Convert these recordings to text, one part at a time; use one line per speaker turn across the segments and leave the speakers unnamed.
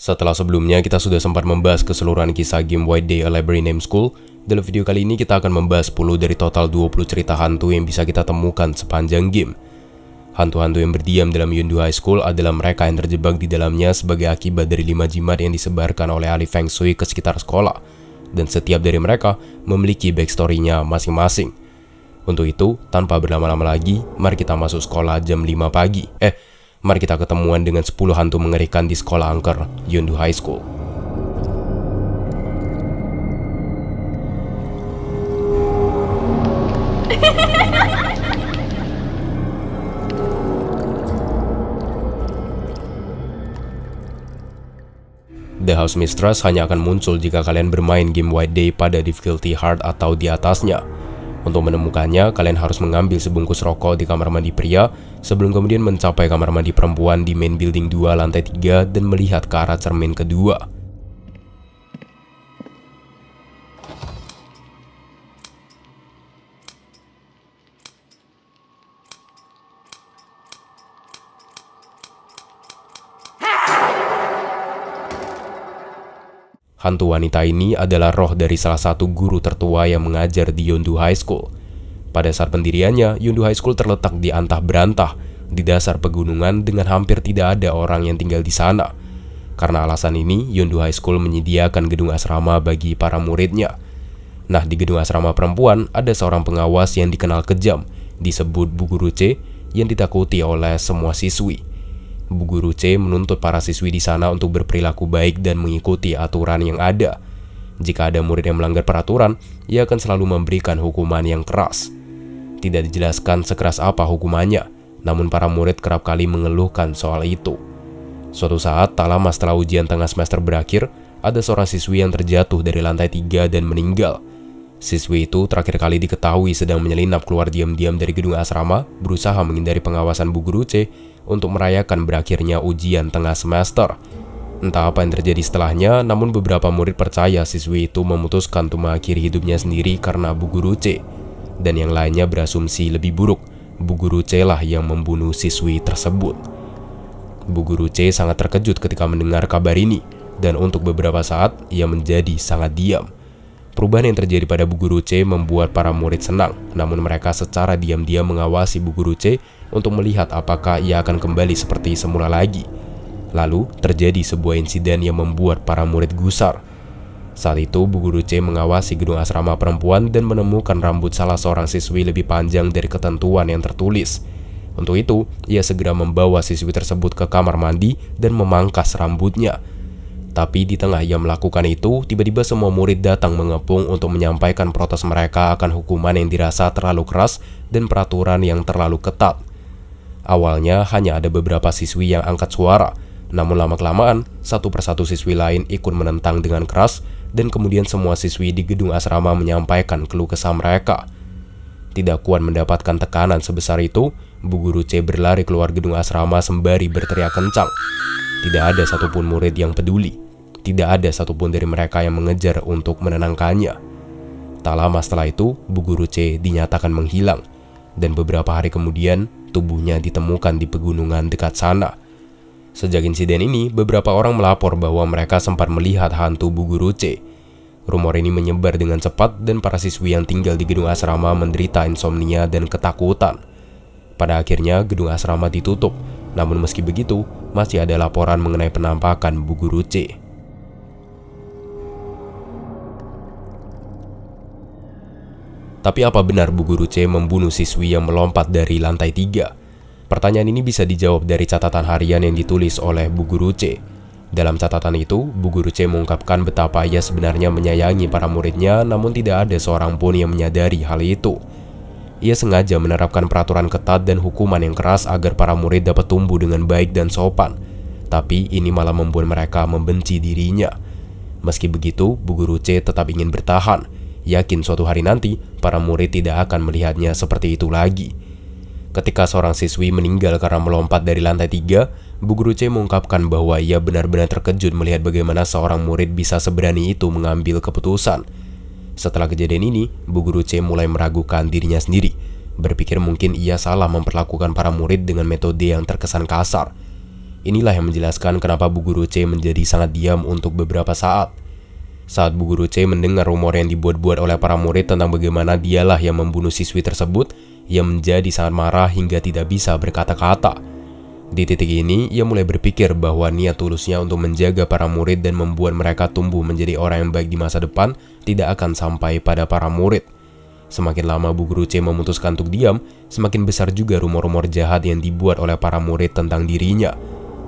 Setelah sebelumnya kita sudah sempat membahas keseluruhan kisah game White Day A Library Name School, dalam video kali ini kita akan membahas 10 dari total 20 cerita hantu yang bisa kita temukan sepanjang game. Hantu-hantu yang berdiam dalam Yundu High School adalah mereka yang terjebak di dalamnya sebagai akibat dari lima jimat yang disebarkan oleh Ali Feng Shui ke sekitar sekolah, dan setiap dari mereka memiliki backstory-nya masing-masing. Untuk itu, tanpa berlama-lama lagi, mari kita masuk sekolah jam 5 pagi. Eh, Mari kita ketemuan dengan 10 hantu mengerikan di sekolah angker Yundu High School. The House Mistress hanya akan muncul jika kalian bermain game White Day pada difficulty hard atau di atasnya. Untuk menemukannya, kalian harus mengambil sebungkus rokok di kamar mandi pria sebelum kemudian mencapai kamar mandi perempuan di main building 2 lantai 3 dan melihat ke arah cermin kedua. Hantu wanita ini adalah roh dari salah satu guru tertua yang mengajar di Yondu High School. Pada saat pendiriannya, Yondu High School terletak di antah berantah, di dasar pegunungan dengan hampir tidak ada orang yang tinggal di sana. Karena alasan ini, Yondu High School menyediakan gedung asrama bagi para muridnya. Nah, di gedung asrama perempuan, ada seorang pengawas yang dikenal kejam, disebut Bu Guru C, yang ditakuti oleh semua siswi. Bu Guru C menuntut para siswi di sana untuk berperilaku baik dan mengikuti aturan yang ada. Jika ada murid yang melanggar peraturan, ia akan selalu memberikan hukuman yang keras. Tidak dijelaskan sekeras apa hukumannya, namun para murid kerap kali mengeluhkan soal itu. Suatu saat, tak lama setelah ujian tengah semester berakhir, ada seorang siswi yang terjatuh dari lantai tiga dan meninggal. Siswi itu terakhir kali diketahui sedang menyelinap keluar diam-diam dari gedung asrama, berusaha menghindari pengawasan Bu Guru C untuk merayakan berakhirnya ujian tengah semester. Entah apa yang terjadi setelahnya, namun beberapa murid percaya siswi itu memutuskan untuk mengakhiri hidupnya sendiri karena Bu Guru C. Dan yang lainnya berasumsi lebih buruk, Bu Guru C lah yang membunuh siswi tersebut. Bu Guru C sangat terkejut ketika mendengar kabar ini, dan untuk beberapa saat ia menjadi sangat diam. Perubahan yang terjadi pada Bu Guru C membuat para murid senang, namun mereka secara diam-diam mengawasi Bu Guru C untuk melihat apakah ia akan kembali seperti semula lagi. Lalu terjadi sebuah insiden yang membuat para murid gusar. Saat itu, Bu Guru C mengawasi gedung asrama perempuan dan menemukan rambut salah seorang siswi lebih panjang dari ketentuan yang tertulis. Untuk itu, ia segera membawa siswi tersebut ke kamar mandi dan memangkas rambutnya. Tapi di tengah ia melakukan itu, tiba-tiba semua murid datang mengepung untuk menyampaikan protes mereka akan hukuman yang dirasa terlalu keras dan peraturan yang terlalu ketat. Awalnya hanya ada beberapa siswi yang angkat suara, namun lama-kelamaan satu persatu siswi lain ikut menentang dengan keras dan kemudian semua siswi di gedung asrama menyampaikan keluh kesah mereka. Tidak kuat mendapatkan tekanan sebesar itu, Bu Guru C berlari keluar gedung asrama sembari berteriak kencang. Tidak ada satupun murid yang peduli. Tidak ada satupun dari mereka yang mengejar untuk menenangkannya. Tak lama setelah itu, Bu Guru C dinyatakan menghilang. Dan beberapa hari kemudian, tubuhnya ditemukan di pegunungan dekat sana. Sejak insiden ini, beberapa orang melapor bahwa mereka sempat melihat hantu Buguruce. Rumor ini menyebar dengan cepat dan para siswi yang tinggal di gedung asrama menderita insomnia dan ketakutan. Pada akhirnya, gedung asrama ditutup. Namun meski begitu, masih ada laporan mengenai penampakan Buguruce. Tapi apa benar Bu Guru C membunuh siswi yang melompat dari lantai 3? Pertanyaan ini bisa dijawab dari catatan harian yang ditulis oleh Bu Guru C. Dalam catatan itu, Bu Guru C mengungkapkan betapa ia sebenarnya menyayangi para muridnya namun tidak ada seorang pun yang menyadari hal itu. Ia sengaja menerapkan peraturan ketat dan hukuman yang keras agar para murid dapat tumbuh dengan baik dan sopan. Tapi ini malah membuat mereka membenci dirinya. Meski begitu, Bu Guru C tetap ingin bertahan yakin suatu hari nanti para murid tidak akan melihatnya seperti itu lagi. Ketika seorang siswi meninggal karena melompat dari lantai tiga, Bu Guru C mengungkapkan bahwa ia benar-benar terkejut melihat bagaimana seorang murid bisa seberani itu mengambil keputusan. Setelah kejadian ini, Bu Guru C mulai meragukan dirinya sendiri, berpikir mungkin ia salah memperlakukan para murid dengan metode yang terkesan kasar. Inilah yang menjelaskan kenapa Bu Guru C menjadi sangat diam untuk beberapa saat. Saat Bu Guru C mendengar rumor yang dibuat-buat oleh para murid tentang bagaimana dialah yang membunuh siswi tersebut, ia menjadi sangat marah hingga tidak bisa berkata-kata. Di titik ini, ia mulai berpikir bahwa niat tulusnya untuk menjaga para murid dan membuat mereka tumbuh menjadi orang yang baik di masa depan tidak akan sampai pada para murid. Semakin lama Bu Guru C memutuskan untuk diam, semakin besar juga rumor-rumor jahat yang dibuat oleh para murid tentang dirinya.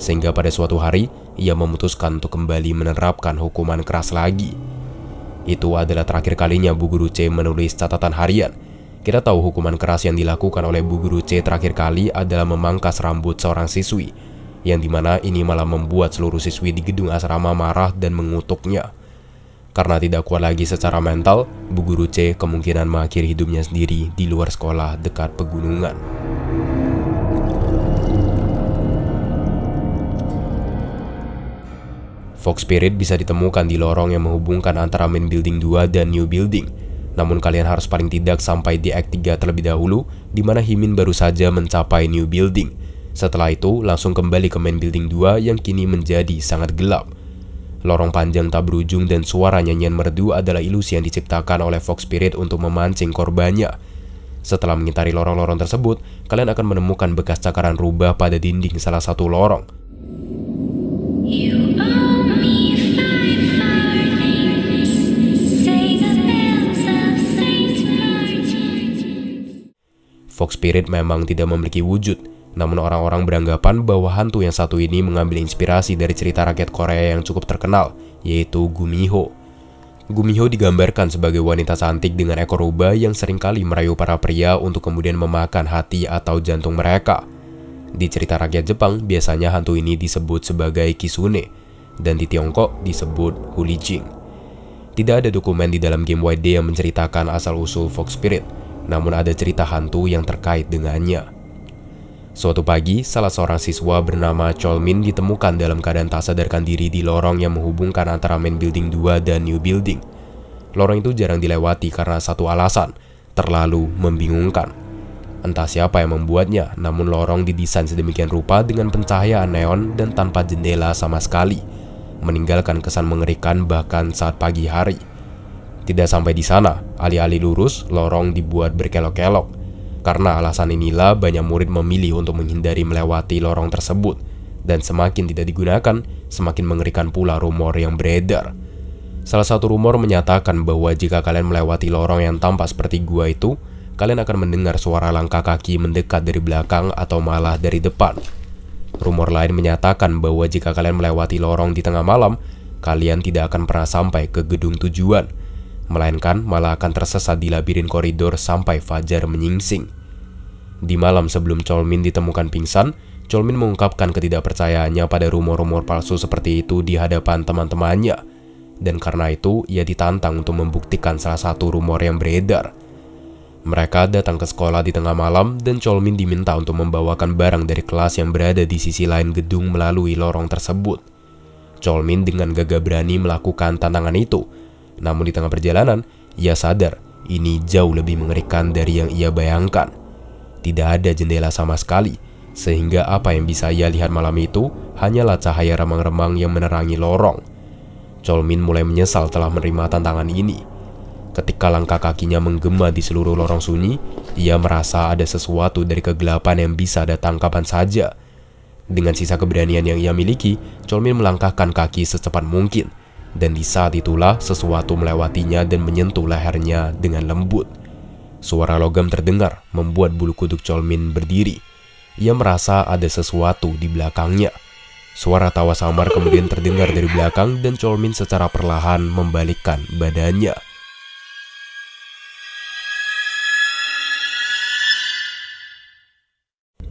Sehingga pada suatu hari, ia memutuskan untuk kembali menerapkan hukuman keras lagi. Itu adalah terakhir kalinya Bu Guru C menulis catatan harian. Kita tahu hukuman keras yang dilakukan oleh Bu Guru C terakhir kali adalah memangkas rambut seorang siswi, yang dimana ini malah membuat seluruh siswi di gedung asrama marah dan mengutuknya. Karena tidak kuat lagi secara mental, Bu Guru C kemungkinan mengakhiri hidupnya sendiri di luar sekolah dekat pegunungan. Fox Spirit bisa ditemukan di lorong yang menghubungkan antara main building 2 dan new building. Namun kalian harus paling tidak sampai di Act 3 terlebih dahulu, di mana Himin baru saja mencapai new building. Setelah itu, langsung kembali ke main building 2 yang kini menjadi sangat gelap. Lorong panjang tak berujung dan suara nyanyian merdu adalah ilusi yang diciptakan oleh Fox Spirit untuk memancing korbannya. Setelah mengitari lorong-lorong tersebut, kalian akan menemukan bekas cakaran rubah pada dinding salah satu lorong. You are... Fox Spirit memang tidak memiliki wujud, namun orang-orang beranggapan bahwa hantu yang satu ini mengambil inspirasi dari cerita rakyat Korea yang cukup terkenal, yaitu Gumiho. Gumiho digambarkan sebagai wanita cantik dengan ekor rubah yang seringkali merayu para pria untuk kemudian memakan hati atau jantung mereka. Di cerita rakyat Jepang, biasanya hantu ini disebut sebagai Kisune, dan di Tiongkok disebut Hulijing. Tidak ada dokumen di dalam game YD yang menceritakan asal-usul Fox Spirit, namun ada cerita hantu yang terkait dengannya. Suatu pagi, salah seorang siswa bernama Cholmin ditemukan dalam keadaan tak sadarkan diri di lorong yang menghubungkan antara main building 2 dan new building. Lorong itu jarang dilewati karena satu alasan, terlalu membingungkan. Entah siapa yang membuatnya, namun lorong didesain sedemikian rupa dengan pencahayaan neon dan tanpa jendela sama sekali, meninggalkan kesan mengerikan bahkan saat pagi hari. Tidak sampai di sana, alih-alih lurus, lorong dibuat berkelok-kelok. Karena alasan inilah banyak murid memilih untuk menghindari melewati lorong tersebut dan semakin tidak digunakan, semakin mengerikan pula rumor yang beredar. Salah satu rumor menyatakan bahwa jika kalian melewati lorong yang tampak seperti gua itu, kalian akan mendengar suara langkah kaki mendekat dari belakang atau malah dari depan. Rumor lain menyatakan bahwa jika kalian melewati lorong di tengah malam, kalian tidak akan pernah sampai ke gedung tujuan melainkan malah akan tersesat di labirin koridor sampai Fajar menyingsing. Di malam sebelum Cholmin ditemukan pingsan, Cholmin mengungkapkan ketidakpercayaannya pada rumor-rumor palsu seperti itu di hadapan teman-temannya. Dan karena itu, ia ditantang untuk membuktikan salah satu rumor yang beredar. Mereka datang ke sekolah di tengah malam dan Cholmin diminta untuk membawakan barang dari kelas yang berada di sisi lain gedung melalui lorong tersebut. Cholmin dengan gagah berani melakukan tantangan itu namun di tengah perjalanan, ia sadar ini jauh lebih mengerikan dari yang ia bayangkan. Tidak ada jendela sama sekali, sehingga apa yang bisa ia lihat malam itu hanyalah cahaya remang-remang yang menerangi lorong. Colmin mulai menyesal telah menerima tantangan ini. Ketika langkah kakinya menggema di seluruh lorong sunyi, ia merasa ada sesuatu dari kegelapan yang bisa datang kapan saja. Dengan sisa keberanian yang ia miliki, Colmin melangkahkan kaki secepat mungkin – dan di saat itulah sesuatu melewatinya dan menyentuh lehernya dengan lembut. Suara logam terdengar membuat bulu kuduk Colmin berdiri. Ia merasa ada sesuatu di belakangnya. Suara tawa samar kemudian terdengar dari belakang dan Colmin secara perlahan membalikkan badannya.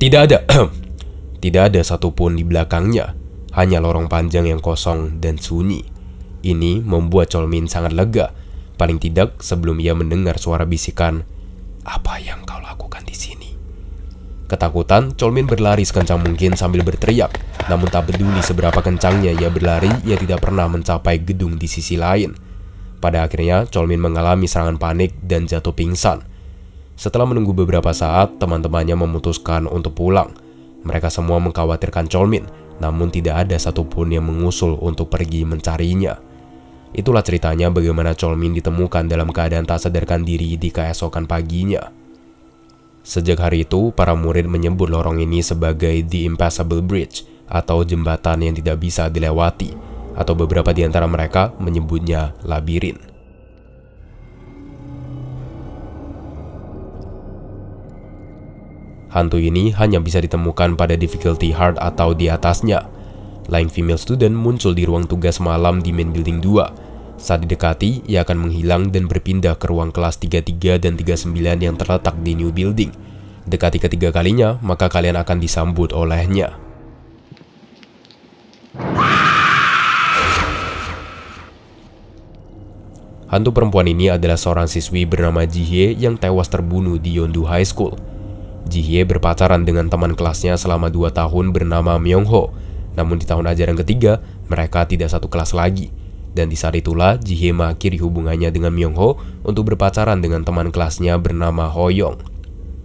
Tidak ada, tidak ada satupun di belakangnya, hanya lorong panjang yang kosong dan sunyi. Ini membuat Colmin sangat lega, paling tidak sebelum ia mendengar suara bisikan, "Apa yang kau lakukan di sini?" Ketakutan, Colmin berlari sekencang mungkin sambil berteriak. Namun tak peduli seberapa kencangnya ia berlari, ia tidak pernah mencapai gedung di sisi lain. Pada akhirnya, Colmin mengalami serangan panik dan jatuh pingsan. Setelah menunggu beberapa saat, teman-temannya memutuskan untuk pulang. Mereka semua mengkhawatirkan Colmin, namun tidak ada satupun yang mengusul untuk pergi mencarinya. Itulah ceritanya bagaimana Cholmin ditemukan dalam keadaan tak sadarkan diri di keesokan paginya. Sejak hari itu, para murid menyebut lorong ini sebagai The Impassable Bridge atau jembatan yang tidak bisa dilewati, atau beberapa di antara mereka menyebutnya labirin. Hantu ini hanya bisa ditemukan pada difficulty hard atau di atasnya. Lain female student muncul di ruang tugas malam di main building 2 saat didekati, ia akan menghilang dan berpindah ke ruang kelas 33 dan 39 yang terletak di New Building. Dekati ketiga kalinya, maka kalian akan disambut olehnya. Hantu perempuan ini adalah seorang siswi bernama Jihye yang tewas terbunuh di Yondu High School. Jihye berpacaran dengan teman kelasnya selama dua tahun bernama Myongho. Namun di tahun ajaran ketiga, mereka tidak satu kelas lagi. Dan di saat itulah, Jihye mengakhiri hubungannya dengan Myungho untuk berpacaran dengan teman kelasnya bernama Ho Hoyong.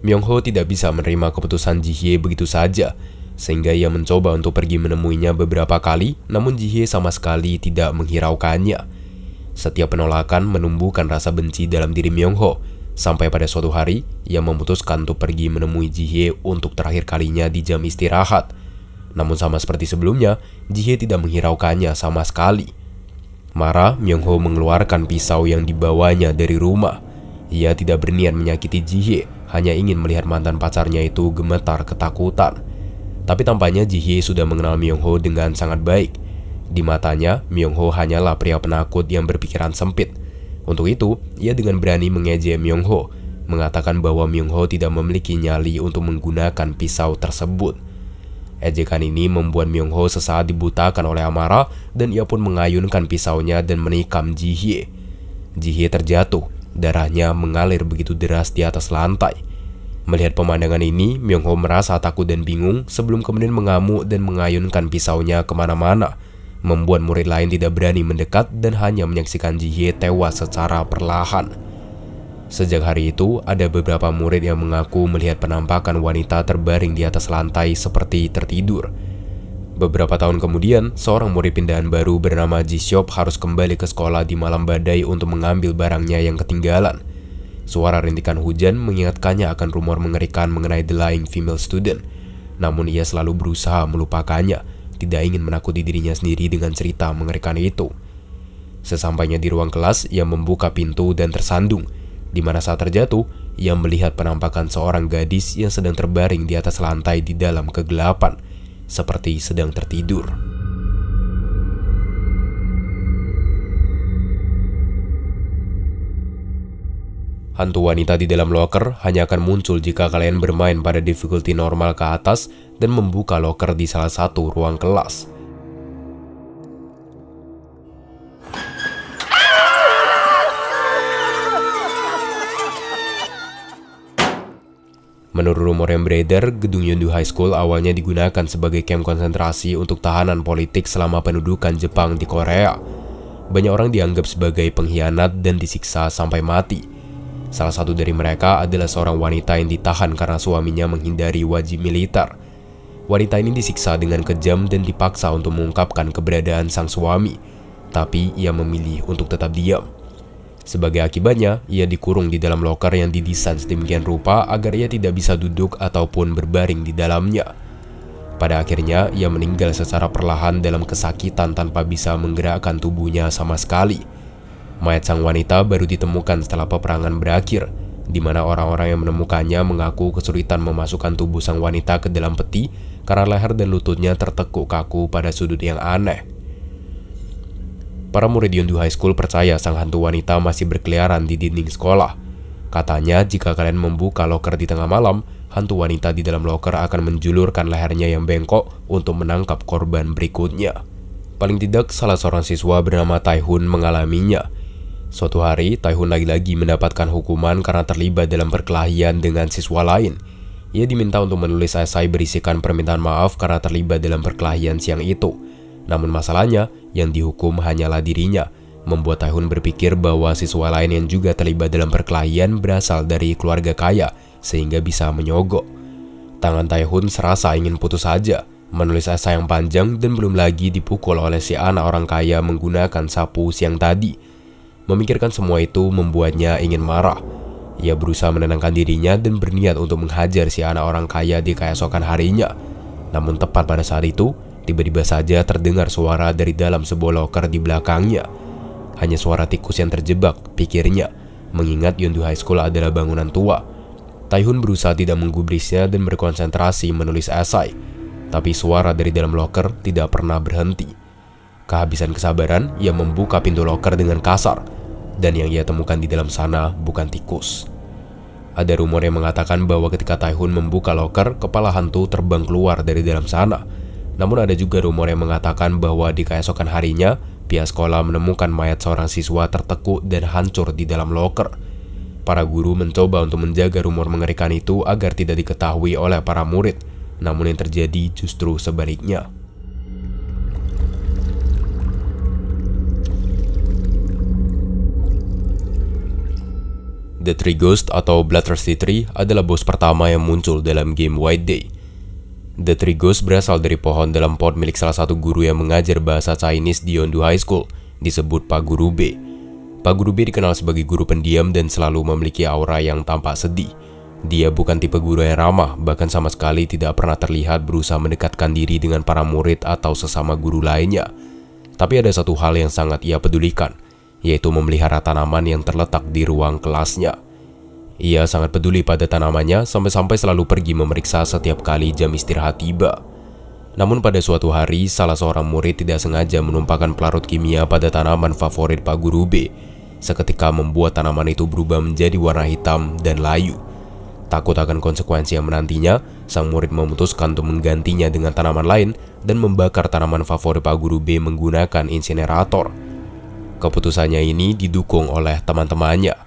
Myungho tidak bisa menerima keputusan Jihye begitu saja, sehingga ia mencoba untuk pergi menemuinya beberapa kali, namun Jihye sama sekali tidak menghiraukannya. Setiap penolakan menumbuhkan rasa benci dalam diri Myungho, sampai pada suatu hari, ia memutuskan untuk pergi menemui Jihye untuk terakhir kalinya di jam istirahat. Namun sama seperti sebelumnya, Jihye tidak menghiraukannya sama sekali. Marah, Myung-ho mengeluarkan pisau yang dibawanya dari rumah. Ia tidak berniat menyakiti ji Jihye, hanya ingin melihat mantan pacarnya itu gemetar ketakutan. Tapi tampaknya ji Jihye sudah mengenal Myung-ho dengan sangat baik. Di matanya, Myung-ho hanyalah pria penakut yang berpikiran sempit. Untuk itu, ia dengan berani mengejek Myung-ho, mengatakan bahwa Myung-ho tidak memiliki nyali untuk menggunakan pisau tersebut. Ejekan ini membuat Myung Ho sesaat dibutakan oleh amarah dan ia pun mengayunkan pisaunya dan menikam Ji Hye. Ji Hye terjatuh, darahnya mengalir begitu deras di atas lantai. Melihat pemandangan ini, Myung Ho merasa takut dan bingung sebelum kemudian mengamuk dan mengayunkan pisaunya kemana-mana, membuat murid lain tidak berani mendekat dan hanya menyaksikan Ji Hye tewas secara perlahan. Sejak hari itu, ada beberapa murid yang mengaku melihat penampakan wanita terbaring di atas lantai seperti tertidur. Beberapa tahun kemudian, seorang murid pindahan baru bernama G-Shop harus kembali ke sekolah di malam badai untuk mengambil barangnya yang ketinggalan. Suara rintikan hujan mengingatkannya akan rumor mengerikan mengenai the lying female student. Namun ia selalu berusaha melupakannya, tidak ingin menakuti dirinya sendiri dengan cerita mengerikan itu. Sesampainya di ruang kelas, ia membuka pintu dan tersandung di mana saat terjatuh, ia melihat penampakan seorang gadis yang sedang terbaring di atas lantai di dalam kegelapan, seperti sedang tertidur. Hantu wanita di dalam locker hanya akan muncul jika kalian bermain pada difficulty normal ke atas dan membuka locker di salah satu ruang kelas. Menurut rumor yang beredar, gedung Yondu High School awalnya digunakan sebagai kamp konsentrasi untuk tahanan politik selama pendudukan Jepang di Korea. Banyak orang dianggap sebagai pengkhianat dan disiksa sampai mati. Salah satu dari mereka adalah seorang wanita yang ditahan karena suaminya menghindari wajib militer. Wanita ini disiksa dengan kejam dan dipaksa untuk mengungkapkan keberadaan sang suami, tapi ia memilih untuk tetap diam. Sebagai akibatnya, ia dikurung di dalam loker yang didesain sedemikian rupa agar ia tidak bisa duduk ataupun berbaring di dalamnya. Pada akhirnya, ia meninggal secara perlahan dalam kesakitan tanpa bisa menggerakkan tubuhnya sama sekali. Mayat sang wanita baru ditemukan setelah peperangan berakhir, di mana orang-orang yang menemukannya mengaku kesulitan memasukkan tubuh sang wanita ke dalam peti karena leher dan lututnya tertekuk kaku pada sudut yang aneh. Para murid Yondu High School percaya sang hantu wanita masih berkeliaran di dinding sekolah. Katanya jika kalian membuka loker di tengah malam, hantu wanita di dalam loker akan menjulurkan lehernya yang bengkok untuk menangkap korban berikutnya. Paling tidak salah seorang siswa bernama Taihun mengalaminya. Suatu hari, Taihun lagi-lagi mendapatkan hukuman karena terlibat dalam perkelahian dengan siswa lain. Ia diminta untuk menulis esai berisikan permintaan maaf karena terlibat dalam perkelahian siang itu. Namun masalahnya, yang dihukum hanyalah dirinya, membuat Taehun berpikir bahwa siswa lain yang juga terlibat dalam perkelahian berasal dari keluarga kaya, sehingga bisa menyogok. Tangan Taehun serasa ingin putus saja, menulis esai yang panjang dan belum lagi dipukul oleh si anak orang kaya menggunakan sapu siang tadi. Memikirkan semua itu membuatnya ingin marah. Ia berusaha menenangkan dirinya dan berniat untuk menghajar si anak orang kaya di keesokan harinya. Namun tepat pada saat itu, Tiba-tiba saja terdengar suara dari dalam sebuah loker di belakangnya. Hanya suara tikus yang terjebak, pikirnya, mengingat Yondu High School adalah bangunan tua. Taihun berusaha tidak menggubrisnya dan berkonsentrasi menulis esai, tapi suara dari dalam loker tidak pernah berhenti. Kehabisan kesabaran, ia membuka pintu loker dengan kasar, dan yang ia temukan di dalam sana bukan tikus. Ada rumor yang mengatakan bahwa ketika Taihun membuka loker, kepala hantu terbang keluar dari dalam sana namun ada juga rumor yang mengatakan bahwa di keesokan harinya, pihak sekolah menemukan mayat seorang siswa tertekuk dan hancur di dalam loker. Para guru mencoba untuk menjaga rumor mengerikan itu agar tidak diketahui oleh para murid, namun yang terjadi justru sebaliknya. The Three Ghost atau Bloodthirsty Tree adalah bos pertama yang muncul dalam game White Day. The Trigos berasal dari pohon dalam pot milik salah satu guru yang mengajar bahasa Chinese di Yondu High School, disebut Pak Guru B. Pak Guru B dikenal sebagai guru pendiam dan selalu memiliki aura yang tampak sedih. Dia bukan tipe guru yang ramah, bahkan sama sekali tidak pernah terlihat berusaha mendekatkan diri dengan para murid atau sesama guru lainnya. Tapi ada satu hal yang sangat ia pedulikan, yaitu memelihara tanaman yang terletak di ruang kelasnya. Ia sangat peduli pada tanamannya sampai-sampai selalu pergi memeriksa setiap kali jam istirahat tiba. Namun pada suatu hari, salah seorang murid tidak sengaja menumpahkan pelarut kimia pada tanaman favorit Pak Guru B. Seketika membuat tanaman itu berubah menjadi warna hitam dan layu. Takut akan konsekuensi yang menantinya, sang murid memutuskan untuk menggantinya dengan tanaman lain dan membakar tanaman favorit Pak Guru B menggunakan insinerator. Keputusannya ini didukung oleh teman-temannya.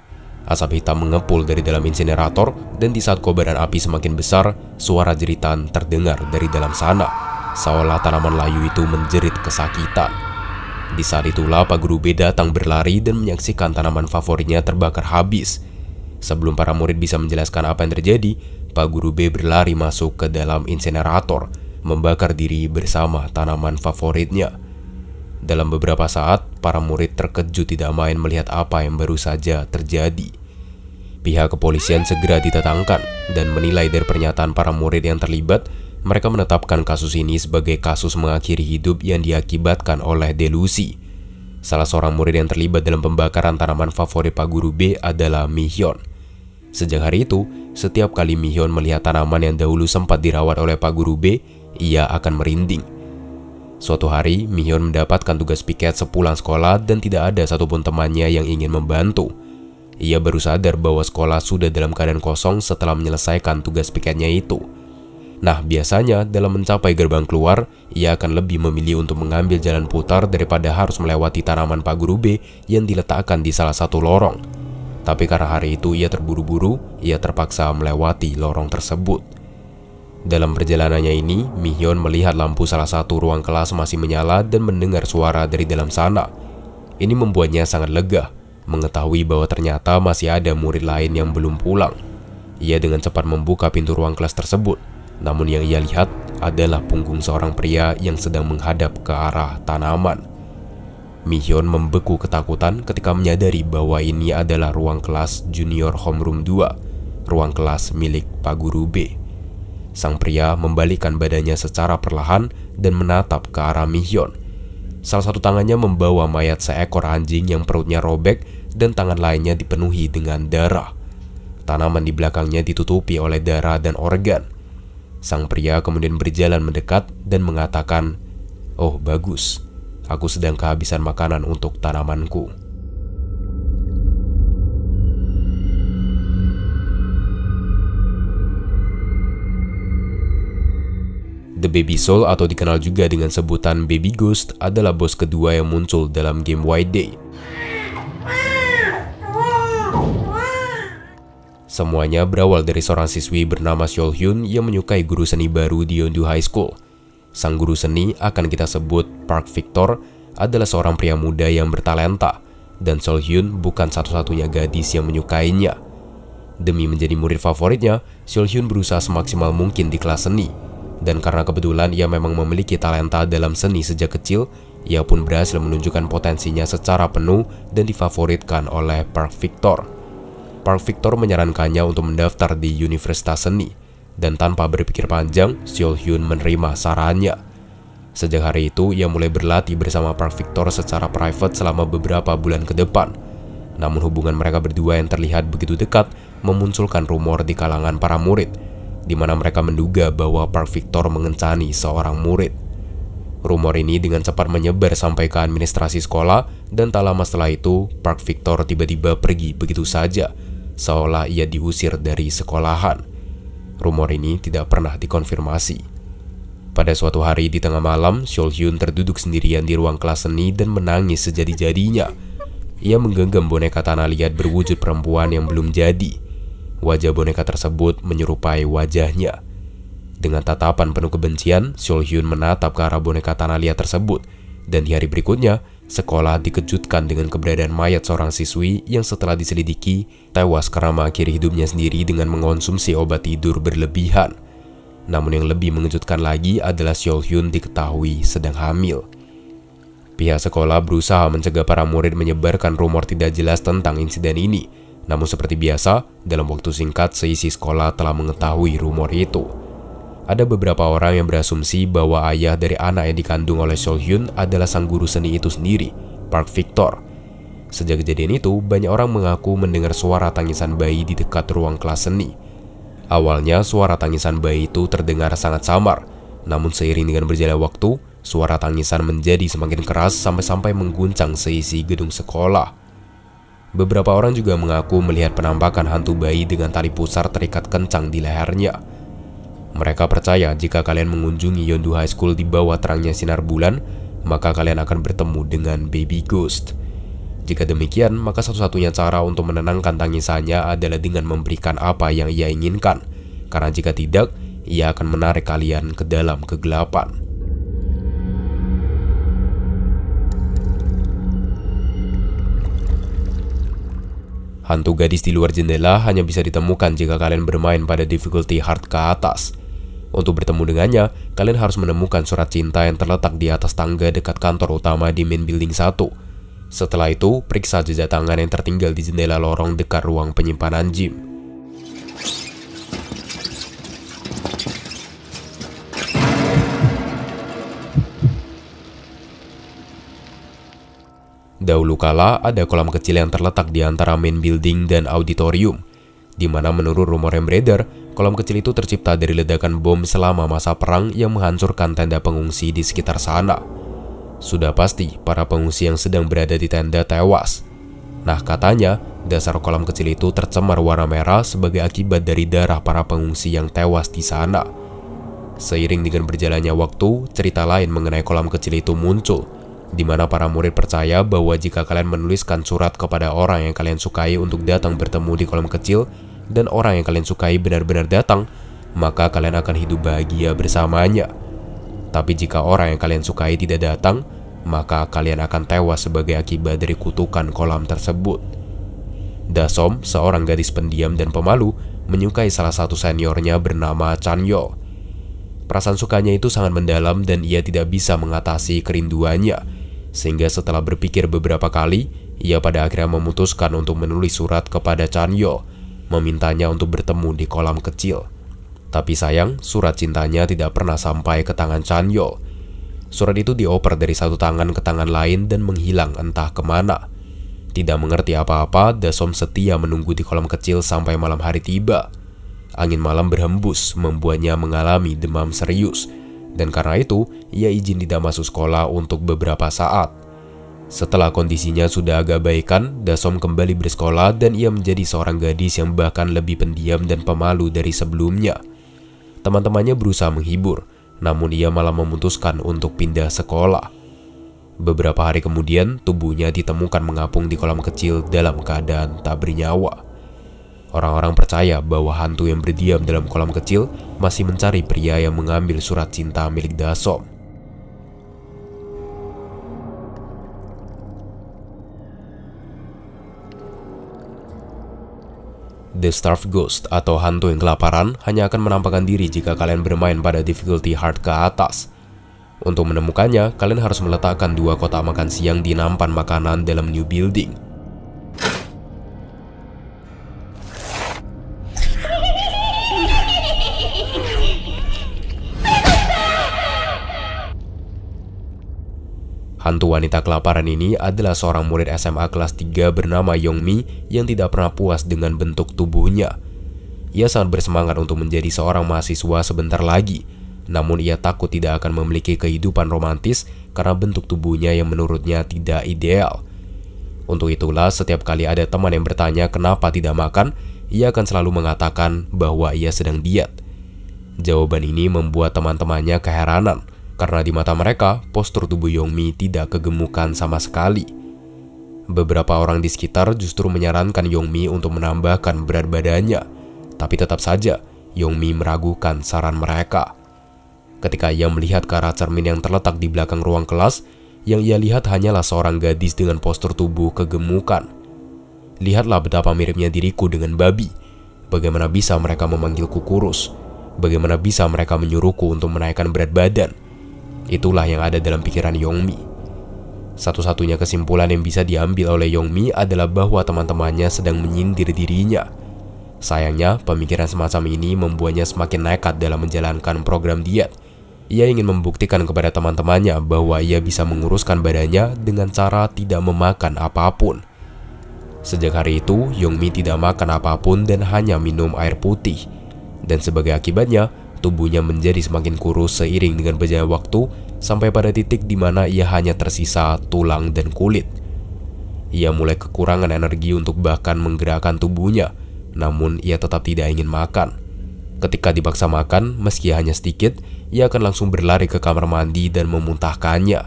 Asap hitam mengepul dari dalam insinerator dan di saat kobaran api semakin besar, suara jeritan terdengar dari dalam sana. Seolah tanaman layu itu menjerit kesakitan. Di saat itulah Pak Guru B datang berlari dan menyaksikan tanaman favoritnya terbakar habis. Sebelum para murid bisa menjelaskan apa yang terjadi, Pak Guru B berlari masuk ke dalam insinerator, membakar diri bersama tanaman favoritnya. Dalam beberapa saat, para murid terkejut tidak main melihat apa yang baru saja terjadi. Pihak kepolisian segera ditetangkan dan menilai dari pernyataan para murid yang terlibat, mereka menetapkan kasus ini sebagai kasus mengakhiri hidup yang diakibatkan oleh delusi. Salah seorang murid yang terlibat dalam pembakaran tanaman favorit Pak Guru B adalah Hyun. Sejak hari itu, setiap kali Hyun melihat tanaman yang dahulu sempat dirawat oleh Pak Guru B, ia akan merinding. Suatu hari, Hyun mendapatkan tugas piket sepulang sekolah dan tidak ada satupun temannya yang ingin membantu. Ia baru sadar bahwa sekolah sudah dalam keadaan kosong setelah menyelesaikan tugas piketnya itu. Nah, biasanya dalam mencapai gerbang keluar, ia akan lebih memilih untuk mengambil jalan putar daripada harus melewati tanaman Pak Guru B yang diletakkan di salah satu lorong. Tapi karena hari itu ia terburu-buru, ia terpaksa melewati lorong tersebut. Dalam perjalanannya ini, Mihyun melihat lampu salah satu ruang kelas masih menyala dan mendengar suara dari dalam sana. Ini membuatnya sangat lega Mengetahui bahwa ternyata masih ada murid lain yang belum pulang, ia dengan cepat membuka pintu ruang kelas tersebut. Namun yang ia lihat adalah punggung seorang pria yang sedang menghadap ke arah tanaman. Mihyun membeku ketakutan ketika menyadari bahwa ini adalah ruang kelas junior homeroom 2, ruang kelas milik Pak Guru B. Sang pria membalikkan badannya secara perlahan dan menatap ke arah Mihyun. Salah satu tangannya membawa mayat seekor anjing yang perutnya robek dan tangan lainnya dipenuhi dengan darah. Tanaman di belakangnya ditutupi oleh darah dan organ. Sang pria kemudian berjalan mendekat dan mengatakan, "Oh, bagus. Aku sedang kehabisan makanan untuk tanamanku." The Baby Soul atau dikenal juga dengan sebutan Baby Ghost adalah bos kedua yang muncul dalam game White Day. Semuanya berawal dari seorang siswi bernama Seol Hyun yang menyukai guru seni baru di Yondu High School. Sang guru seni akan kita sebut Park Victor adalah seorang pria muda yang bertalenta dan Seol Hyun bukan satu-satunya gadis yang menyukainya. Demi menjadi murid favoritnya, Seol Hyun berusaha semaksimal mungkin di kelas seni dan karena kebetulan ia memang memiliki talenta dalam seni sejak kecil, ia pun berhasil menunjukkan potensinya secara penuh dan difavoritkan oleh Park Victor. Park Victor menyarankannya untuk mendaftar di Universitas Seni, dan tanpa berpikir panjang, Seol Hyun menerima sarannya. Sejak hari itu, ia mulai berlatih bersama Park Victor secara private selama beberapa bulan ke depan. Namun hubungan mereka berdua yang terlihat begitu dekat memunculkan rumor di kalangan para murid – di mana mereka menduga bahwa Park Victor mengencani seorang murid. Rumor ini dengan cepat menyebar sampai ke administrasi sekolah dan tak lama setelah itu Park Victor tiba-tiba pergi begitu saja seolah ia diusir dari sekolahan. Rumor ini tidak pernah dikonfirmasi. Pada suatu hari di tengah malam, Seol Hyun terduduk sendirian di ruang kelas seni dan menangis sejadi-jadinya. Ia menggenggam boneka tanah liat berwujud perempuan yang belum jadi. Wajah boneka tersebut menyerupai wajahnya. Dengan tatapan penuh kebencian, Seol Hyun menatap ke arah boneka tanah liat tersebut. Dan di hari berikutnya, sekolah dikejutkan dengan keberadaan mayat seorang siswi yang setelah diselidiki, tewas karena mengakhiri hidupnya sendiri dengan mengonsumsi obat tidur berlebihan. Namun yang lebih mengejutkan lagi adalah Seol Hyun diketahui sedang hamil. Pihak sekolah berusaha mencegah para murid menyebarkan rumor tidak jelas tentang insiden ini, namun seperti biasa, dalam waktu singkat seisi sekolah telah mengetahui rumor itu. Ada beberapa orang yang berasumsi bahwa ayah dari anak yang dikandung oleh Hyun adalah sang guru seni itu sendiri, Park Victor. Sejak kejadian itu, banyak orang mengaku mendengar suara tangisan bayi di dekat ruang kelas seni. Awalnya suara tangisan bayi itu terdengar sangat samar, namun seiring dengan berjalan waktu, suara tangisan menjadi semakin keras sampai-sampai mengguncang seisi gedung sekolah. Beberapa orang juga mengaku melihat penampakan hantu bayi dengan tali pusar terikat kencang di lehernya. Mereka percaya jika kalian mengunjungi Yondu High School di bawah terangnya sinar bulan, maka kalian akan bertemu dengan baby ghost. Jika demikian, maka satu-satunya cara untuk menenangkan tangisannya adalah dengan memberikan apa yang ia inginkan, karena jika tidak, ia akan menarik kalian ke dalam kegelapan. Hantu gadis di luar jendela hanya bisa ditemukan jika kalian bermain pada difficulty hard ke atas. Untuk bertemu dengannya, kalian harus menemukan surat cinta yang terletak di atas tangga dekat kantor utama di main building 1. Setelah itu, periksa jejak tangan yang tertinggal di jendela lorong dekat ruang penyimpanan gym. Dahulu kala, ada kolam kecil yang terletak di antara main building dan auditorium, di mana menurut rumor yang beredar, kolam kecil itu tercipta dari ledakan bom selama masa perang yang menghancurkan tenda pengungsi di sekitar sana. Sudah pasti, para pengungsi yang sedang berada di tenda tewas. Nah katanya, dasar kolam kecil itu tercemar warna merah sebagai akibat dari darah para pengungsi yang tewas di sana. Seiring dengan berjalannya waktu, cerita lain mengenai kolam kecil itu muncul – di mana para murid percaya bahwa jika kalian menuliskan surat kepada orang yang kalian sukai untuk datang bertemu di kolam kecil, dan orang yang kalian sukai benar-benar datang, maka kalian akan hidup bahagia bersamanya. Tapi jika orang yang kalian sukai tidak datang, maka kalian akan tewas sebagai akibat dari kutukan kolam tersebut. Dasom, seorang gadis pendiam dan pemalu, menyukai salah satu seniornya bernama Chan Yo. Perasaan sukanya itu sangat mendalam dan ia tidak bisa mengatasi kerinduannya sehingga setelah berpikir beberapa kali, ia pada akhirnya memutuskan untuk menulis surat kepada Chan Yo, memintanya untuk bertemu di kolam kecil. Tapi sayang, surat cintanya tidak pernah sampai ke tangan Chan Yo. Surat itu dioper dari satu tangan ke tangan lain dan menghilang entah kemana. Tidak mengerti apa-apa, Dasom setia menunggu di kolam kecil sampai malam hari tiba. Angin malam berhembus, membuatnya mengalami demam serius dan karena itu ia izin tidak masuk sekolah untuk beberapa saat. Setelah kondisinya sudah agak baikan, Dasom kembali bersekolah dan ia menjadi seorang gadis yang bahkan lebih pendiam dan pemalu dari sebelumnya. Teman-temannya berusaha menghibur, namun ia malah memutuskan untuk pindah sekolah. Beberapa hari kemudian, tubuhnya ditemukan mengapung di kolam kecil dalam keadaan tak bernyawa. Orang-orang percaya bahwa hantu yang berdiam dalam kolam kecil masih mencari pria yang mengambil surat cinta milik Dasom. The Starved Ghost atau hantu yang kelaparan hanya akan menampakkan diri jika kalian bermain pada difficulty hard ke atas. Untuk menemukannya, kalian harus meletakkan dua kotak makan siang di nampan makanan dalam new building. Hantu wanita kelaparan ini adalah seorang murid SMA kelas 3 bernama Yongmi yang tidak pernah puas dengan bentuk tubuhnya. Ia sangat bersemangat untuk menjadi seorang mahasiswa sebentar lagi, namun ia takut tidak akan memiliki kehidupan romantis karena bentuk tubuhnya yang menurutnya tidak ideal. Untuk itulah, setiap kali ada teman yang bertanya kenapa tidak makan, ia akan selalu mengatakan bahwa ia sedang diet. Jawaban ini membuat teman-temannya keheranan – karena di mata mereka, postur tubuh Yongmi tidak kegemukan sama sekali. Beberapa orang di sekitar justru menyarankan Yongmi untuk menambahkan berat badannya, tapi tetap saja Yongmi meragukan saran mereka. Ketika ia melihat ke arah cermin yang terletak di belakang ruang kelas, yang ia lihat hanyalah seorang gadis dengan postur tubuh kegemukan. Lihatlah betapa miripnya diriku dengan babi. Bagaimana bisa mereka memanggilku kurus? Bagaimana bisa mereka menyuruhku untuk menaikkan berat badan? Itulah yang ada dalam pikiran Yongmi. Satu-satunya kesimpulan yang bisa diambil oleh Yongmi adalah bahwa teman-temannya sedang menyindir dirinya. Sayangnya, pemikiran semacam ini membuatnya semakin nekat dalam menjalankan program diet. Ia ingin membuktikan kepada teman-temannya bahwa ia bisa menguruskan badannya dengan cara tidak memakan apapun. Sejak hari itu, Yongmi tidak makan apapun dan hanya minum air putih. Dan sebagai akibatnya, Tubuhnya menjadi semakin kurus seiring dengan berjalannya waktu sampai pada titik di mana ia hanya tersisa tulang dan kulit. Ia mulai kekurangan energi untuk bahkan menggerakkan tubuhnya, namun ia tetap tidak ingin makan. Ketika dipaksa makan, meski hanya sedikit, ia akan langsung berlari ke kamar mandi dan memuntahkannya.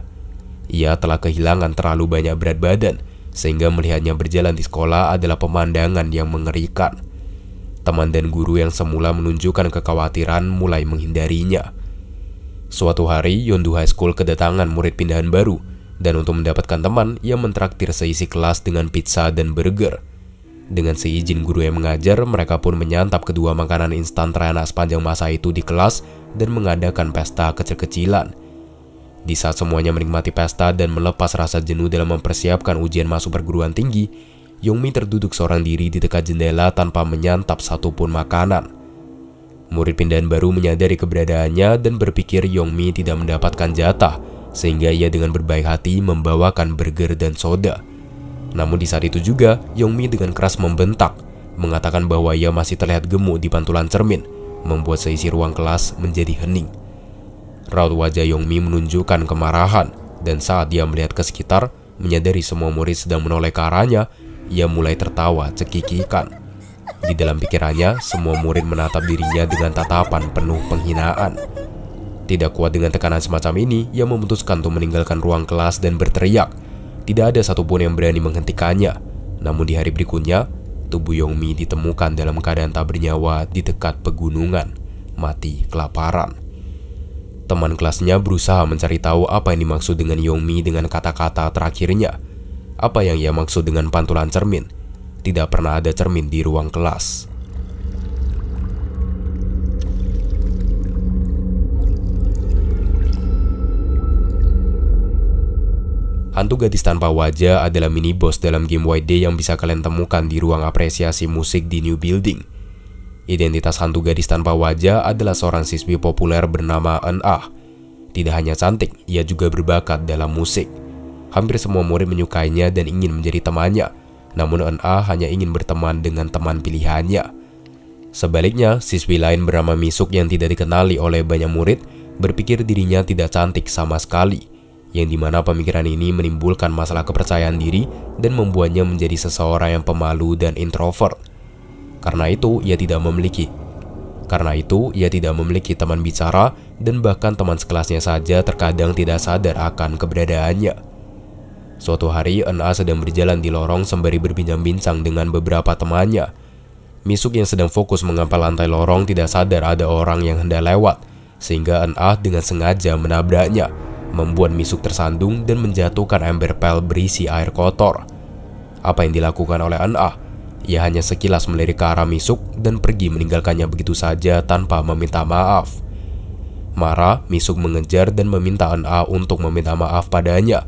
Ia telah kehilangan terlalu banyak berat badan, sehingga melihatnya berjalan di sekolah adalah pemandangan yang mengerikan. Teman dan guru yang semula menunjukkan kekhawatiran mulai menghindarinya. Suatu hari, Yondu High School kedatangan murid pindahan baru, dan untuk mendapatkan teman, ia mentraktir seisi kelas dengan pizza dan burger. Dengan seizin guru yang mengajar, mereka pun menyantap kedua makanan instan terana sepanjang masa itu di kelas dan mengadakan pesta kecil-kecilan. Di saat semuanya menikmati pesta dan melepas rasa jenuh dalam mempersiapkan ujian masuk perguruan tinggi, Yongmi terduduk seorang diri di dekat jendela tanpa menyantap satupun makanan. Murid pindahan baru menyadari keberadaannya dan berpikir Yongmi tidak mendapatkan jatah, sehingga ia dengan berbaik hati membawakan burger dan soda. Namun di saat itu juga, Yongmi dengan keras membentak, mengatakan bahwa ia masih terlihat gemuk di pantulan cermin, membuat seisi ruang kelas menjadi hening. Raut wajah Yongmi menunjukkan kemarahan, dan saat dia melihat ke sekitar, menyadari semua murid sedang menoleh ke arahnya, ia mulai tertawa cekikikan. Di dalam pikirannya, semua murid menatap dirinya dengan tatapan penuh penghinaan. Tidak kuat dengan tekanan semacam ini, ia memutuskan untuk meninggalkan ruang kelas dan berteriak. Tidak ada satupun yang berani menghentikannya. Namun di hari berikutnya, tubuh Yongmi ditemukan dalam keadaan tak bernyawa di dekat pegunungan, mati kelaparan. Teman kelasnya berusaha mencari tahu apa yang dimaksud dengan Yongmi dengan kata-kata terakhirnya apa yang ia maksud dengan pantulan cermin. Tidak pernah ada cermin di ruang kelas. Hantu gadis tanpa wajah adalah mini boss dalam game White Day yang bisa kalian temukan di ruang apresiasi musik di New Building. Identitas hantu gadis tanpa wajah adalah seorang siswi populer bernama Enah. Tidak hanya cantik, ia juga berbakat dalam musik. Hampir semua murid menyukainya dan ingin menjadi temannya. Namun A hanya ingin berteman dengan teman pilihannya. Sebaliknya, siswi lain bernama Misuk yang tidak dikenali oleh banyak murid berpikir dirinya tidak cantik sama sekali, yang dimana pemikiran ini menimbulkan masalah kepercayaan diri dan membuatnya menjadi seseorang yang pemalu dan introvert. Karena itu, ia tidak memiliki. Karena itu, ia tidak memiliki teman bicara dan bahkan teman sekelasnya saja terkadang tidak sadar akan keberadaannya. Suatu hari, Na sedang berjalan di lorong sembari berbincang-bincang dengan beberapa temannya. Misuk yang sedang fokus mengampal lantai lorong tidak sadar ada orang yang hendak lewat, sehingga Na dengan sengaja menabraknya, membuat Misuk tersandung dan menjatuhkan ember pel berisi air kotor. Apa yang dilakukan oleh Na? Ia hanya sekilas melirik ke arah Misuk dan pergi meninggalkannya begitu saja tanpa meminta maaf. Marah, Misuk mengejar dan meminta Na untuk meminta maaf padanya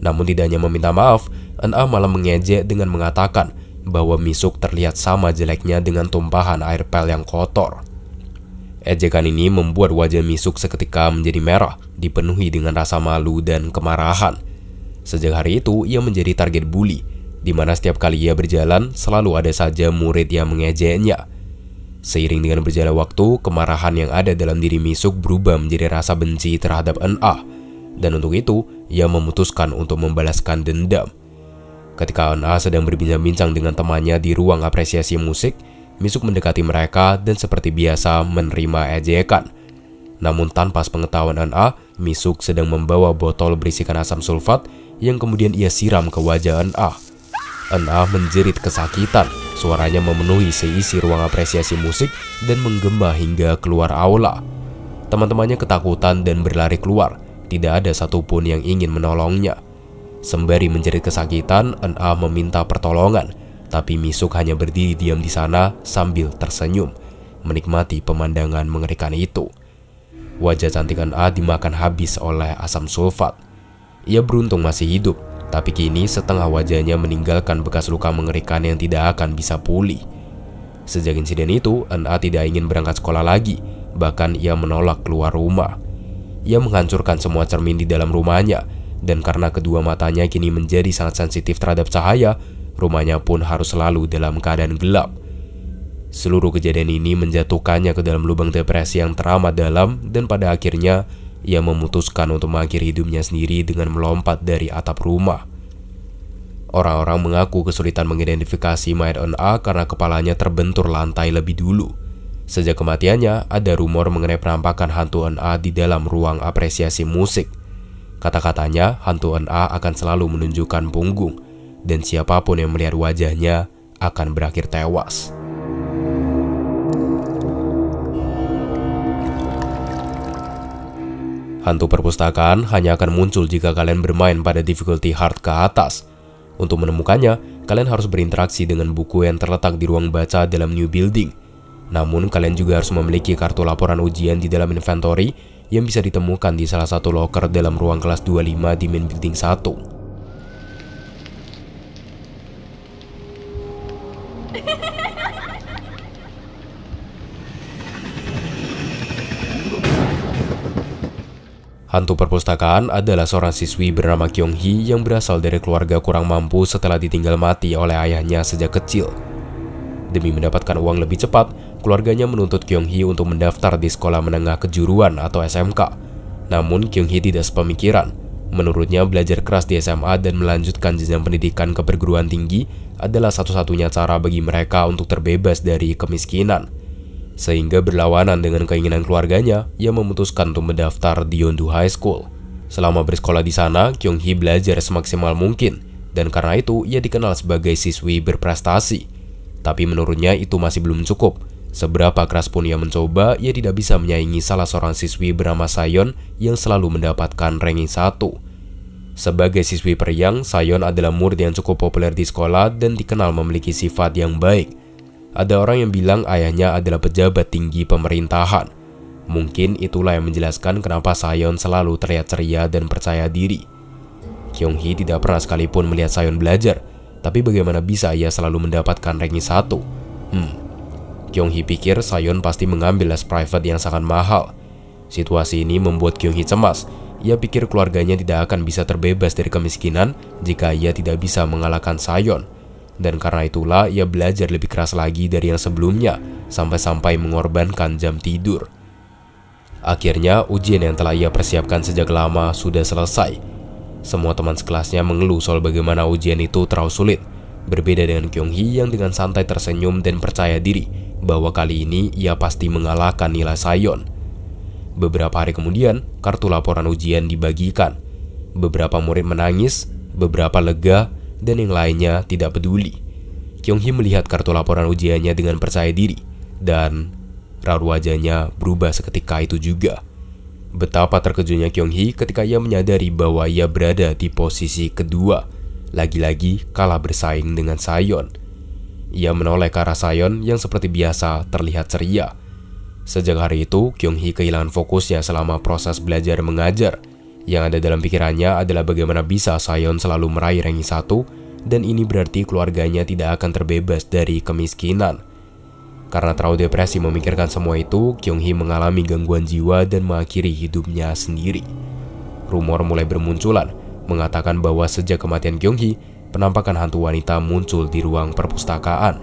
namun tidak hanya meminta maaf, N.A. Ah malah mengejek dengan mengatakan bahwa Misuk terlihat sama jeleknya dengan tumpahan air pel yang kotor. Ejekan ini membuat wajah Misuk seketika menjadi merah, dipenuhi dengan rasa malu dan kemarahan. Sejak hari itu, ia menjadi target bully, di mana setiap kali ia berjalan, selalu ada saja murid yang mengejeknya. Seiring dengan berjalan waktu, kemarahan yang ada dalam diri Misuk berubah menjadi rasa benci terhadap N.A. Ah. Dan untuk itu, ia memutuskan untuk membalaskan dendam. Ketika Ana sedang berbincang-bincang dengan temannya di ruang apresiasi musik, Misuk mendekati mereka dan seperti biasa menerima ejekan. Namun tanpa sepengetahuan Ana, Misuk sedang membawa botol berisikan asam sulfat yang kemudian ia siram ke wajah Ana. Ana menjerit kesakitan, suaranya memenuhi seisi ruang apresiasi musik dan menggema hingga keluar aula. Teman-temannya ketakutan dan berlari keluar, tidak ada satupun yang ingin menolongnya. Sembari menjerit kesakitan, N.A. meminta pertolongan, tapi Misuk hanya berdiri diam di sana sambil tersenyum, menikmati pemandangan mengerikan itu. Wajah cantik N.A. dimakan habis oleh asam sulfat. Ia beruntung masih hidup, tapi kini setengah wajahnya meninggalkan bekas luka mengerikan yang tidak akan bisa pulih. Sejak insiden itu, N.A. tidak ingin berangkat sekolah lagi, bahkan ia menolak keluar rumah. Ia menghancurkan semua cermin di dalam rumahnya, dan karena kedua matanya kini menjadi sangat sensitif terhadap cahaya, rumahnya pun harus selalu dalam keadaan gelap. Seluruh kejadian ini menjatuhkannya ke dalam lubang depresi yang teramat dalam dan pada akhirnya ia memutuskan untuk mengakhiri hidupnya sendiri dengan melompat dari atap rumah. Orang-orang mengaku kesulitan mengidentifikasi mayat A karena kepalanya terbentur lantai lebih dulu. Sejak kematiannya, ada rumor mengenai perampakan hantu NA di dalam ruang apresiasi musik. Kata-katanya, hantu NA akan selalu menunjukkan punggung, dan siapapun yang melihat wajahnya akan berakhir tewas. Hantu perpustakaan hanya akan muncul jika kalian bermain pada difficulty hard ke atas. Untuk menemukannya, kalian harus berinteraksi dengan buku yang terletak di ruang baca dalam new building – namun kalian juga harus memiliki kartu laporan ujian di dalam inventory yang bisa ditemukan di salah satu loker dalam ruang kelas 25 di main building 1. Hantu perpustakaan adalah seorang siswi bernama Kyung Hee yang berasal dari keluarga kurang mampu setelah ditinggal mati oleh ayahnya sejak kecil. Demi mendapatkan uang lebih cepat, keluarganya menuntut Kyung Hee untuk mendaftar di Sekolah Menengah Kejuruan atau SMK. Namun, Kyung Hee tidak sepemikiran. Menurutnya, belajar keras di SMA dan melanjutkan jenjang pendidikan ke perguruan tinggi adalah satu-satunya cara bagi mereka untuk terbebas dari kemiskinan. Sehingga berlawanan dengan keinginan keluarganya, ia memutuskan untuk mendaftar di Yondu High School. Selama bersekolah di sana, Kyung Hee belajar semaksimal mungkin, dan karena itu ia dikenal sebagai siswi berprestasi. Tapi menurutnya itu masih belum cukup. Seberapa keras pun ia mencoba, ia tidak bisa menyaingi salah seorang siswi bernama Sayon yang selalu mendapatkan ranking 1. Sebagai siswi periang, Sayon adalah murid yang cukup populer di sekolah dan dikenal memiliki sifat yang baik. Ada orang yang bilang ayahnya adalah pejabat tinggi pemerintahan. Mungkin itulah yang menjelaskan kenapa Sayon selalu terlihat ceria dan percaya diri. Kyung Hee tidak pernah sekalipun melihat Sayon belajar, tapi bagaimana bisa ia selalu mendapatkan ranking 1? Hmm. Kyung Hee pikir Sayon pasti mengambil les private yang sangat mahal. Situasi ini membuat Kyung Hee cemas. Ia pikir keluarganya tidak akan bisa terbebas dari kemiskinan jika ia tidak bisa mengalahkan Sayon. Dan karena itulah ia belajar lebih keras lagi dari yang sebelumnya, sampai-sampai mengorbankan jam tidur. Akhirnya, ujian yang telah ia persiapkan sejak lama sudah selesai semua teman sekelasnya mengeluh soal bagaimana ujian itu terlalu sulit. Berbeda dengan Kyung Hee yang dengan santai tersenyum dan percaya diri bahwa kali ini ia pasti mengalahkan nilai Sayon. Beberapa hari kemudian, kartu laporan ujian dibagikan. Beberapa murid menangis, beberapa lega, dan yang lainnya tidak peduli. Kyung Hee melihat kartu laporan ujiannya dengan percaya diri, dan raut wajahnya berubah seketika itu juga. Betapa terkejutnya Kyung Hee ketika ia menyadari bahwa ia berada di posisi kedua, lagi-lagi kalah bersaing dengan Sayon. Ia menoleh ke arah Sayon yang seperti biasa terlihat ceria. Sejak hari itu, Kyung Hee kehilangan fokusnya selama proses belajar mengajar. Yang ada dalam pikirannya adalah bagaimana bisa Sayon selalu meraih ranking satu, dan ini berarti keluarganya tidak akan terbebas dari kemiskinan. Karena terlalu depresi memikirkan semua itu, Kyung Hee mengalami gangguan jiwa dan mengakhiri hidupnya sendiri. Rumor mulai bermunculan, mengatakan bahwa sejak kematian Kyung Hee, penampakan hantu wanita muncul di ruang perpustakaan.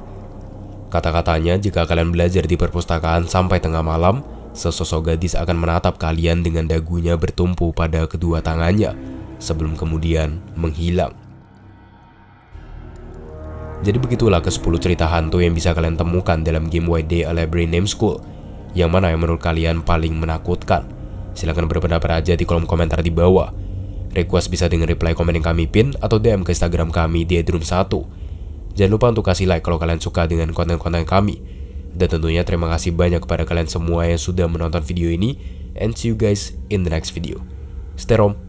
Kata-katanya, jika kalian belajar di perpustakaan sampai tengah malam, sesosok gadis akan menatap kalian dengan dagunya bertumpu pada kedua tangannya, sebelum kemudian menghilang. Jadi begitulah ke-10 cerita hantu yang bisa kalian temukan dalam game YD A Library Name School. Yang mana yang menurut kalian paling menakutkan? Silahkan berpendapat aja di kolom komentar di bawah. Request bisa dengan reply komen yang kami pin atau DM ke Instagram kami di edrum 1 Jangan lupa untuk kasih like kalau kalian suka dengan konten-konten kami. Dan tentunya terima kasih banyak kepada kalian semua yang sudah menonton video ini. And see you guys in the next video. Stay home.